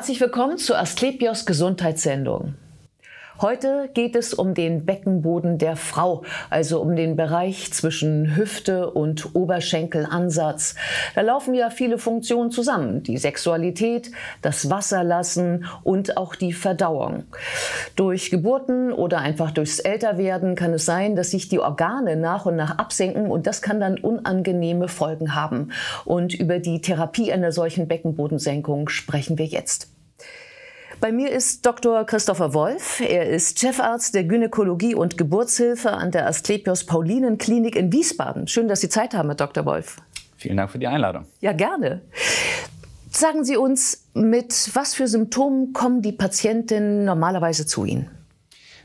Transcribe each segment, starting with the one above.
Herzlich willkommen zur Asklepios Gesundheitssendung. Heute geht es um den Beckenboden der Frau, also um den Bereich zwischen Hüfte und Oberschenkelansatz. Da laufen ja viele Funktionen zusammen. Die Sexualität, das Wasserlassen und auch die Verdauung. Durch Geburten oder einfach durchs Älterwerden kann es sein, dass sich die Organe nach und nach absenken und das kann dann unangenehme Folgen haben. Und über die Therapie einer solchen Beckenbodensenkung sprechen wir jetzt. Bei mir ist Dr. Christopher Wolf. Er ist Chefarzt der Gynäkologie und Geburtshilfe an der Asklepios Paulinen Klinik in Wiesbaden. Schön, dass Sie Zeit haben, Herr Dr. Wolf. Vielen Dank für die Einladung. Ja, gerne. Sagen Sie uns, mit was für Symptomen kommen die Patientinnen normalerweise zu Ihnen?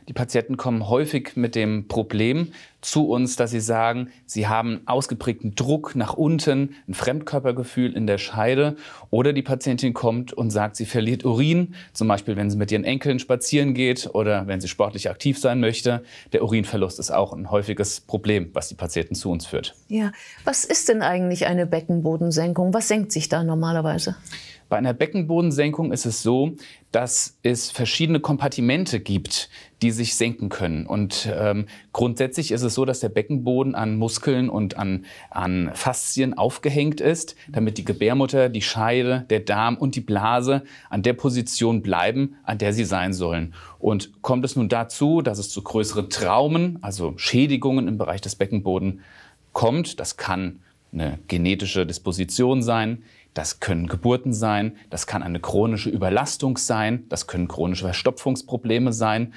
Die Patienten kommen häufig mit dem Problem zu uns, dass sie sagen, sie haben ausgeprägten Druck nach unten, ein Fremdkörpergefühl in der Scheide. Oder die Patientin kommt und sagt, sie verliert Urin, zum Beispiel wenn sie mit ihren Enkeln spazieren geht oder wenn sie sportlich aktiv sein möchte. Der Urinverlust ist auch ein häufiges Problem, was die Patienten zu uns führt. Ja, was ist denn eigentlich eine Beckenbodensenkung? Was senkt sich da normalerweise? Bei einer Beckenbodensenkung ist es so, dass es verschiedene Kompartimente gibt, die sich senken können. Und ähm, grundsätzlich ist es so, dass der Beckenboden an Muskeln und an, an Faszien aufgehängt ist, damit die Gebärmutter, die Scheide, der Darm und die Blase an der Position bleiben, an der sie sein sollen. Und kommt es nun dazu, dass es zu größeren Traumen, also Schädigungen im Bereich des Beckenbodens kommt, das kann eine genetische Disposition sein, das können Geburten sein, das kann eine chronische Überlastung sein, das können chronische Verstopfungsprobleme sein.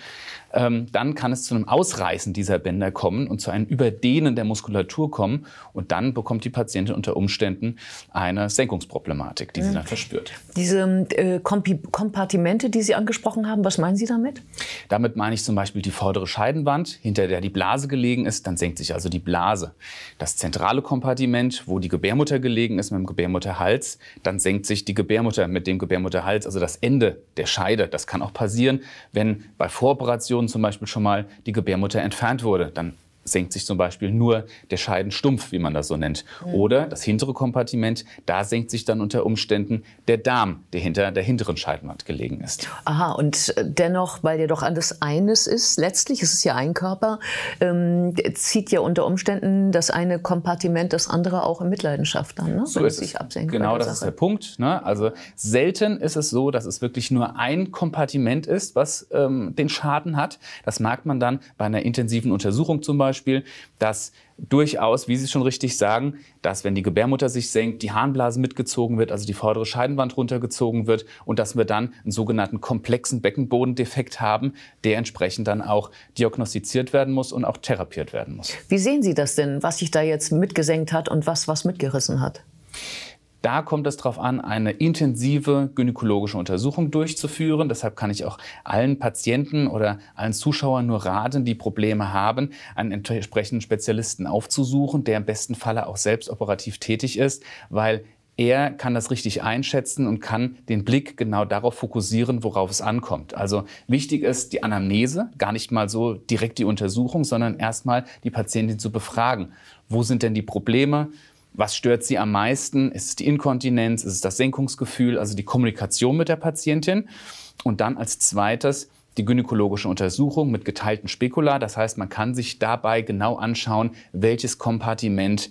Ähm, dann kann es zu einem Ausreißen dieser Bänder kommen und zu einem Überdehnen der Muskulatur kommen. Und dann bekommt die Patientin unter Umständen eine Senkungsproblematik, die mhm. sie dann verspürt. Diese äh, Kompartimente, die Sie angesprochen haben, was meinen Sie damit? Damit meine ich zum Beispiel die vordere Scheidenwand, hinter der die Blase gelegen ist. Dann senkt sich also die Blase. Das zentrale Kompartiment, wo die Gebärmutter gelegen ist, mit dem Gebärmutterhals, Hals, dann senkt sich die Gebärmutter mit dem Gebärmutterhals, also das Ende der Scheide. Das kann auch passieren, wenn bei Voroperationen zum Beispiel schon mal die Gebärmutter entfernt wurde. Dann senkt sich zum Beispiel nur der Scheidenstumpf, wie man das so nennt. Oder das hintere Kompartiment, da senkt sich dann unter Umständen der Darm, der hinter der hinteren Scheidenwand gelegen ist. Aha, und äh, dennoch, weil ja doch alles eines ist, letztlich ist es ja ein Körper, ähm, zieht ja unter Umständen das eine Kompartiment das andere auch in Mitleidenschaft dann, ne? so wenn es sich absenkt. Genau, das Sache. ist der Punkt. Ne? Also selten ist es so, dass es wirklich nur ein Kompartiment ist, was ähm, den Schaden hat. Das merkt man dann bei einer intensiven Untersuchung zum Beispiel. Beispiel, dass durchaus, wie Sie schon richtig sagen, dass wenn die Gebärmutter sich senkt, die Harnblase mitgezogen wird, also die vordere Scheidenwand runtergezogen wird und dass wir dann einen sogenannten komplexen Beckenbodendefekt haben, der entsprechend dann auch diagnostiziert werden muss und auch therapiert werden muss. Wie sehen Sie das denn, was sich da jetzt mitgesenkt hat und was was mitgerissen hat? Da kommt es darauf an, eine intensive gynäkologische Untersuchung durchzuführen. Deshalb kann ich auch allen Patienten oder allen Zuschauern nur raten, die Probleme haben, einen entsprechenden Spezialisten aufzusuchen, der im besten Falle auch selbst operativ tätig ist, weil er kann das richtig einschätzen und kann den Blick genau darauf fokussieren, worauf es ankommt. Also wichtig ist die Anamnese, gar nicht mal so direkt die Untersuchung, sondern erstmal die Patientin zu befragen. Wo sind denn die Probleme? Was stört sie am meisten? Ist es die Inkontinenz? Ist es das Senkungsgefühl? Also die Kommunikation mit der Patientin? Und dann als zweites die gynäkologische Untersuchung mit geteilten Spekula. Das heißt, man kann sich dabei genau anschauen, welches Kompartiment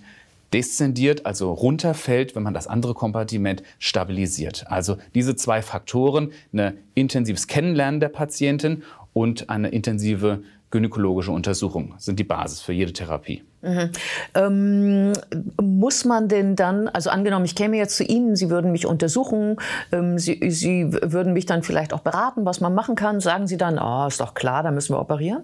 deszendiert, also runterfällt, wenn man das andere Kompartiment stabilisiert. Also diese zwei Faktoren, ein intensives Kennenlernen der Patientin und eine intensive gynäkologische Untersuchung sind die Basis für jede Therapie. Mhm. Ähm, muss man denn dann, also angenommen, ich käme jetzt zu Ihnen, Sie würden mich untersuchen, ähm, Sie, Sie würden mich dann vielleicht auch beraten, was man machen kann. Sagen Sie dann, oh, ist doch klar, da müssen wir operieren?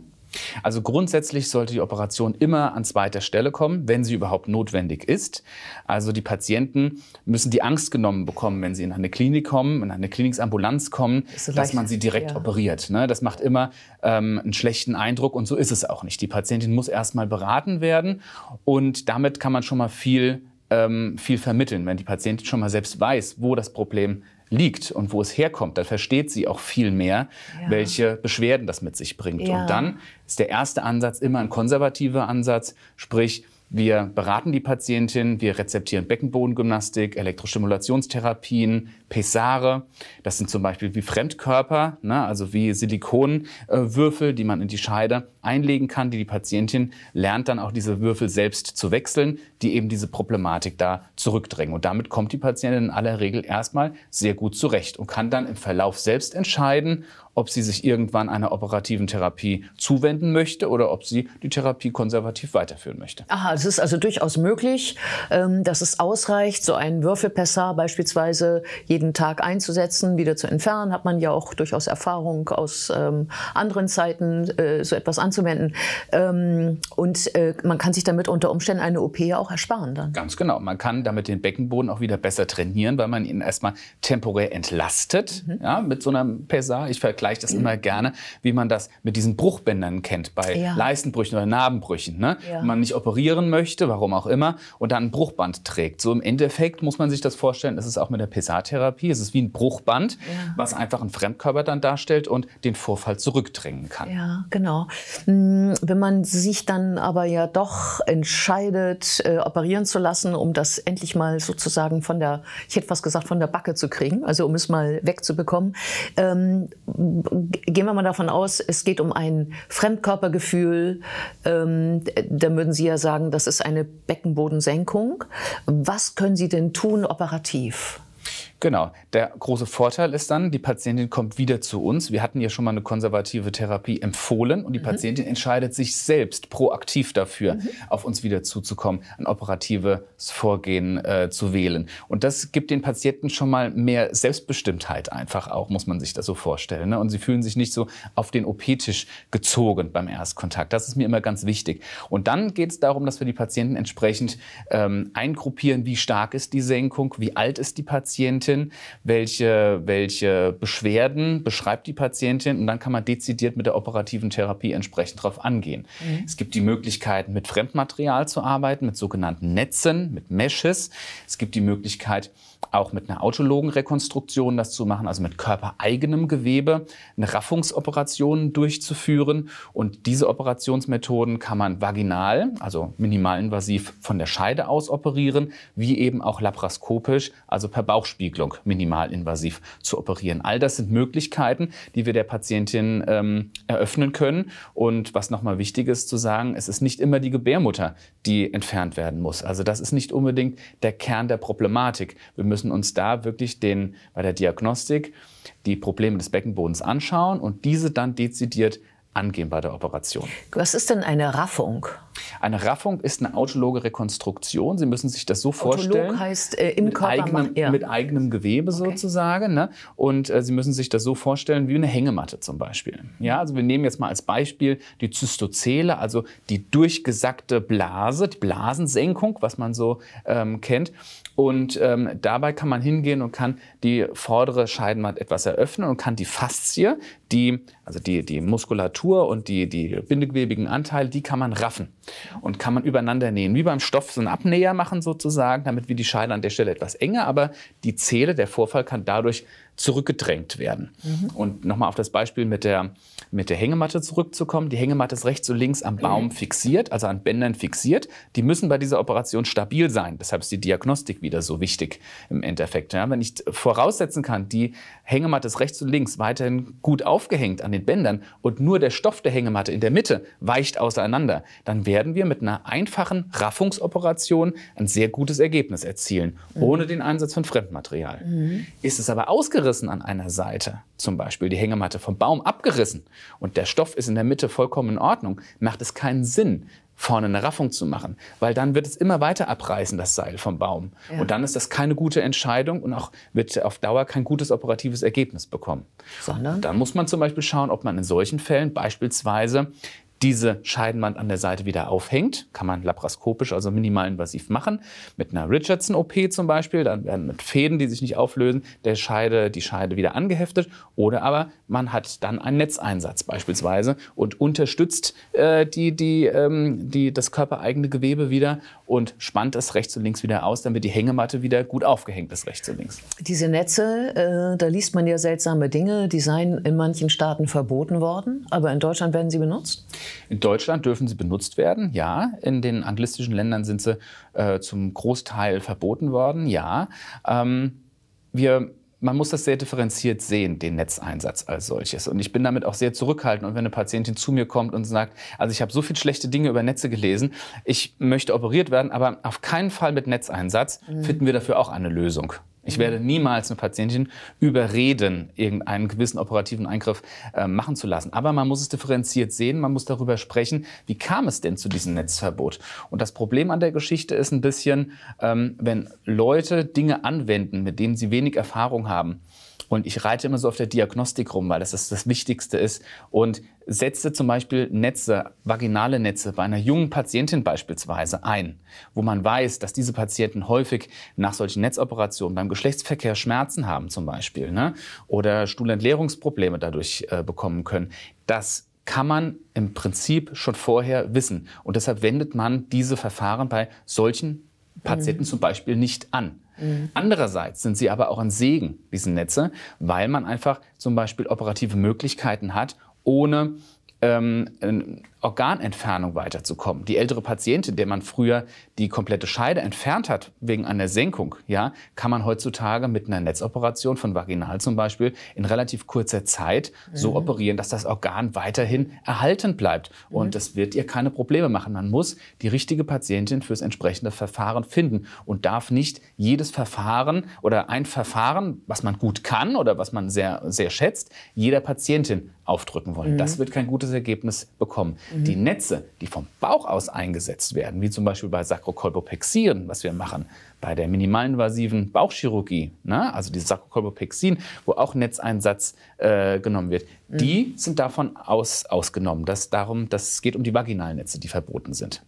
Also grundsätzlich sollte die Operation immer an zweiter Stelle kommen, wenn sie überhaupt notwendig ist. Also die Patienten müssen die Angst genommen bekommen, wenn sie in eine Klinik kommen, in eine Klinikambulanz kommen, so dass man sie direkt ja. operiert. Ne? Das macht immer ähm, einen schlechten Eindruck und so ist es auch nicht. Die Patientin muss erstmal beraten werden und damit kann man schon mal viel ähm, viel vermitteln. Wenn die Patientin schon mal selbst weiß, wo das Problem liegt und wo es herkommt, dann versteht sie auch viel mehr, ja. welche Beschwerden das mit sich bringt. Ja. Und dann ist der erste Ansatz immer ein konservativer Ansatz, sprich, wir beraten die Patientin, wir rezeptieren Beckenbodengymnastik, Elektrostimulationstherapien, Pessare. Das sind zum Beispiel wie Fremdkörper, ne, also wie Silikonwürfel, die man in die Scheide einlegen kann, die die Patientin lernt dann auch diese Würfel selbst zu wechseln, die eben diese Problematik da zurückdrängen. Und damit kommt die Patientin in aller Regel erstmal sehr gut zurecht und kann dann im Verlauf selbst entscheiden, ob sie sich irgendwann einer operativen Therapie zuwenden möchte oder ob sie die Therapie konservativ weiterführen möchte. Aha, es ist also durchaus möglich, ähm, dass es ausreicht, so einen Würfelpessar beispielsweise jeden jeden Tag einzusetzen, wieder zu entfernen, hat man ja auch durchaus Erfahrung aus ähm, anderen Zeiten, äh, so etwas anzuwenden. Ähm, und äh, man kann sich damit unter Umständen eine OP ja auch ersparen dann. Ganz genau. Man kann damit den Beckenboden auch wieder besser trainieren, weil man ihn erstmal temporär entlastet mhm. ja, mit so einem Pesar. Ich vergleiche das mhm. immer gerne, wie man das mit diesen Bruchbändern kennt, bei ja. Leistenbrüchen oder Narbenbrüchen. Ne? Ja. Wenn man nicht operieren möchte, warum auch immer, und dann ein Bruchband trägt. So im Endeffekt muss man sich das vorstellen, das ist auch mit der Pesa-Therapie Therapie. Es ist wie ein Bruchband, ja. was einfach einen Fremdkörper dann darstellt und den Vorfall zurückdrängen kann. Ja, genau. Hm, wenn man sich dann aber ja doch entscheidet, äh, operieren zu lassen, um das endlich mal sozusagen von der, ich hätte fast gesagt, von der Backe zu kriegen, also um es mal wegzubekommen, ähm, gehen wir mal davon aus, es geht um ein Fremdkörpergefühl. Ähm, dann würden Sie ja sagen, das ist eine Beckenbodensenkung. Was können Sie denn tun operativ? Genau. Der große Vorteil ist dann, die Patientin kommt wieder zu uns. Wir hatten ja schon mal eine konservative Therapie empfohlen und die mhm. Patientin entscheidet sich selbst proaktiv dafür, mhm. auf uns wieder zuzukommen, ein operatives Vorgehen äh, zu wählen. Und das gibt den Patienten schon mal mehr Selbstbestimmtheit einfach auch, muss man sich das so vorstellen. Ne? Und sie fühlen sich nicht so auf den OP-Tisch gezogen beim Erstkontakt. Das ist mir immer ganz wichtig. Und dann geht es darum, dass wir die Patienten entsprechend ähm, eingruppieren, wie stark ist die Senkung, wie alt ist die Patientin, Patientin, welche, welche Beschwerden beschreibt die Patientin und dann kann man dezidiert mit der operativen Therapie entsprechend darauf angehen. Mhm. Es gibt die Möglichkeit, mit Fremdmaterial zu arbeiten, mit sogenannten Netzen, mit Meshes. Es gibt die Möglichkeit, auch mit einer autologen Rekonstruktion das zu machen, also mit körpereigenem Gewebe, eine Raffungsoperation durchzuführen. Und diese Operationsmethoden kann man vaginal, also minimalinvasiv von der Scheide aus operieren, wie eben auch laparoskopisch, also per Bauchspiegelung minimalinvasiv zu operieren. All das sind Möglichkeiten, die wir der Patientin ähm, eröffnen können. Und was nochmal wichtig ist zu sagen, es ist nicht immer die Gebärmutter, die entfernt werden muss. Also das ist nicht unbedingt der Kern der Problematik. Wir müssen müssen uns da wirklich den, bei der Diagnostik die Probleme des Beckenbodens anschauen und diese dann dezidiert angehen bei der Operation. Was ist denn eine Raffung? Eine Raffung ist eine autologe Rekonstruktion. Sie müssen sich das so Autolog vorstellen. heißt äh, im mit Körper eigenem, macht, ja. mit eigenem Gewebe okay. sozusagen. Ne? Und äh, Sie müssen sich das so vorstellen wie eine Hängematte zum Beispiel. Ja, also wir nehmen jetzt mal als Beispiel die Zystozele, also die durchgesackte Blase, die Blasensenkung, was man so ähm, kennt. Und ähm, dabei kann man hingehen und kann die vordere Scheidenwand etwas eröffnen und kann die Faszie, die, also die, die Muskulatur, Muskulatur und die, die bindegewebigen Anteile, die kann man raffen und kann man übereinander nähen. Wie beim Stoff so ein Abnäher machen sozusagen, damit wir die Scheide an der Stelle etwas enger, aber die Zähle, der Vorfall kann dadurch zurückgedrängt werden. Mhm. Und nochmal auf das Beispiel mit der, mit der Hängematte zurückzukommen. Die Hängematte ist rechts und links am Baum fixiert, also an Bändern fixiert. Die müssen bei dieser Operation stabil sein. Deshalb ist die Diagnostik wieder so wichtig im Endeffekt. Ja, wenn ich voraussetzen kann, die Hängematte ist rechts und links weiterhin gut aufgehängt an den Bändern und nur der Stoff der Hängematte in der Mitte weicht auseinander, dann werden wir mit einer einfachen Raffungsoperation ein sehr gutes Ergebnis erzielen, mhm. ohne den Einsatz von Fremdmaterial. Mhm. Ist es aber ausgerechnet abgerissen an einer Seite, zum Beispiel die Hängematte vom Baum abgerissen und der Stoff ist in der Mitte vollkommen in Ordnung, macht es keinen Sinn, vorne eine Raffung zu machen, weil dann wird es immer weiter abreißen, das Seil vom Baum. Ja. Und dann ist das keine gute Entscheidung und auch wird auf Dauer kein gutes operatives Ergebnis bekommen. Sondern? Dann muss man zum Beispiel schauen, ob man in solchen Fällen beispielsweise diese Scheidenwand an der Seite wieder aufhängt. Kann man laparoskopisch, also minimalinvasiv machen. Mit einer Richardson-OP zum Beispiel, dann werden mit Fäden, die sich nicht auflösen, der Scheide, die Scheide wieder angeheftet. Oder aber man hat dann einen Netzeinsatz beispielsweise und unterstützt äh, die, die, ähm, die, das körpereigene Gewebe wieder und spannt es rechts und links wieder aus, damit die Hängematte wieder gut aufgehängt ist, rechts und links. Diese Netze, äh, da liest man ja seltsame Dinge, die seien in manchen Staaten verboten worden, aber in Deutschland werden sie benutzt? In Deutschland dürfen sie benutzt werden, ja. In den anglistischen Ländern sind sie äh, zum Großteil verboten worden, ja. Ähm, wir man muss das sehr differenziert sehen, den Netzeinsatz als solches. Und ich bin damit auch sehr zurückhaltend. Und wenn eine Patientin zu mir kommt und sagt, also ich habe so viele schlechte Dinge über Netze gelesen, ich möchte operiert werden, aber auf keinen Fall mit Netzeinsatz, mhm. finden wir dafür auch eine Lösung. Ich werde mhm. niemals eine Patientin überreden, irgendeinen gewissen operativen Eingriff äh, machen zu lassen. Aber man muss es differenziert sehen, man muss darüber sprechen, wie kam es denn zu diesem Netzverbot. Und das Problem an der Geschichte ist ein bisschen, ähm, wenn Leute Dinge anwenden, mit denen sie wenig Erfahrung haben, und ich reite immer so auf der Diagnostik rum, weil das das, das Wichtigste ist. Und setze zum Beispiel Netze, vaginale Netze bei einer jungen Patientin beispielsweise ein, wo man weiß, dass diese Patienten häufig nach solchen Netzoperationen beim Geschlechtsverkehr Schmerzen haben zum Beispiel ne? oder Stuhlentleerungsprobleme dadurch äh, bekommen können. Das kann man im Prinzip schon vorher wissen. Und deshalb wendet man diese Verfahren bei solchen Patienten mhm. zum Beispiel nicht an. Mhm. Andererseits sind sie aber auch ein Segen, diese Netze, weil man einfach zum Beispiel operative Möglichkeiten hat, ohne ähm, Organentfernung weiterzukommen. Die ältere Patientin, der man früher die komplette Scheide entfernt hat wegen einer Senkung, ja, kann man heutzutage mit einer Netzoperation von vaginal zum Beispiel in relativ kurzer Zeit mhm. so operieren, dass das Organ weiterhin erhalten bleibt. Mhm. Und mhm. das wird ihr keine Probleme machen. Man muss die richtige Patientin fürs entsprechende Verfahren finden und darf nicht jedes Verfahren oder ein Verfahren, was man gut kann oder was man sehr, sehr schätzt, jeder Patientin aufdrücken wollen. Mhm. Das wird kein gutes Ergebnis bekommen. Mhm. Die Netze, die vom Bauch aus eingesetzt werden, wie zum Beispiel bei Sakrokolpopexien, was wir machen, bei der minimalinvasiven Bauchchirurgie, na, ne, also die Sacrocolpopexin, wo auch Netzeinsatz äh, genommen wird, mhm. die sind davon aus, ausgenommen. Das darum, das geht um die vaginalen Netze, die verboten sind.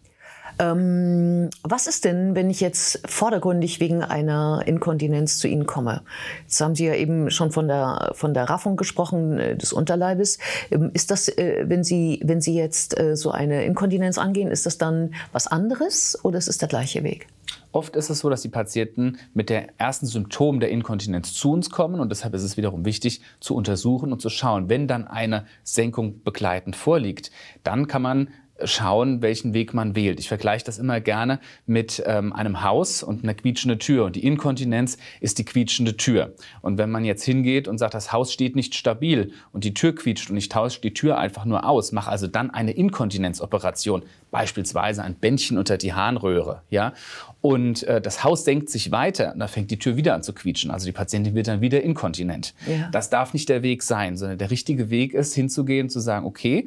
Ähm, was ist denn, wenn ich jetzt vordergründig wegen einer Inkontinenz zu Ihnen komme? Jetzt haben Sie ja eben schon von der, von der Raffung gesprochen, äh, des Unterleibes. Ähm, ist das, äh, wenn, Sie, wenn Sie jetzt äh, so eine Inkontinenz angehen, ist das dann was anderes oder ist es der gleiche Weg? Oft ist es so, dass die Patienten mit der ersten Symptom der Inkontinenz zu uns kommen und deshalb ist es wiederum wichtig zu untersuchen und zu schauen, wenn dann eine Senkung begleitend vorliegt, dann kann man schauen, welchen Weg man wählt. Ich vergleiche das immer gerne mit ähm, einem Haus und einer quietschende Tür. Und die Inkontinenz ist die quietschende Tür. Und wenn man jetzt hingeht und sagt, das Haus steht nicht stabil und die Tür quietscht und ich tausche die Tür einfach nur aus, mache also dann eine Inkontinenzoperation, beispielsweise ein Bändchen unter die Harnröhre, ja, und äh, das Haus senkt sich weiter und dann fängt die Tür wieder an zu quietschen. Also die Patientin wird dann wieder inkontinent. Ja. Das darf nicht der Weg sein, sondern der richtige Weg ist, hinzugehen zu sagen, okay,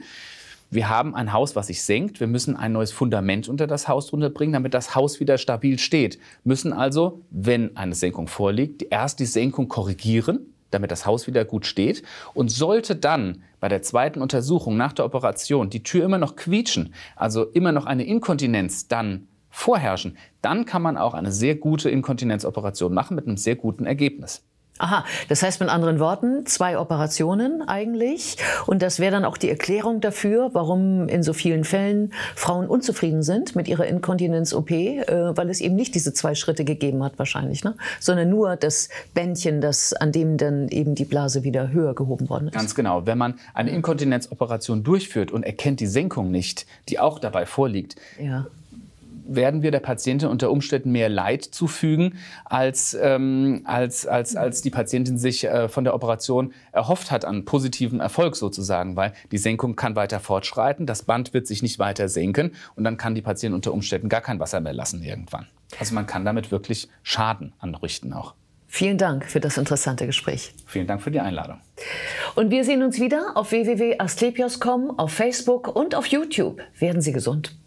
wir haben ein Haus, was sich senkt. Wir müssen ein neues Fundament unter das Haus drunter bringen, damit das Haus wieder stabil steht. Müssen also, wenn eine Senkung vorliegt, erst die Senkung korrigieren, damit das Haus wieder gut steht. Und sollte dann bei der zweiten Untersuchung nach der Operation die Tür immer noch quietschen, also immer noch eine Inkontinenz dann vorherrschen, dann kann man auch eine sehr gute Inkontinenzoperation machen mit einem sehr guten Ergebnis. Aha, das heißt mit anderen Worten, zwei Operationen eigentlich. Und das wäre dann auch die Erklärung dafür, warum in so vielen Fällen Frauen unzufrieden sind mit ihrer Inkontinenz-OP, äh, weil es eben nicht diese zwei Schritte gegeben hat wahrscheinlich, ne? sondern nur das Bändchen, das, an dem dann eben die Blase wieder höher gehoben worden ist. Ganz genau. Wenn man eine Inkontinenzoperation durchführt und erkennt die Senkung nicht, die auch dabei vorliegt, ja werden wir der Patientin unter Umständen mehr Leid zufügen, als, ähm, als, als, als die Patientin sich äh, von der Operation erhofft hat, an positiven Erfolg sozusagen, weil die Senkung kann weiter fortschreiten, das Band wird sich nicht weiter senken und dann kann die Patientin unter Umständen gar kein Wasser mehr lassen irgendwann. Also man kann damit wirklich Schaden anrichten auch. Vielen Dank für das interessante Gespräch. Vielen Dank für die Einladung. Und wir sehen uns wieder auf www.asklepios.com, auf Facebook und auf YouTube. Werden Sie gesund.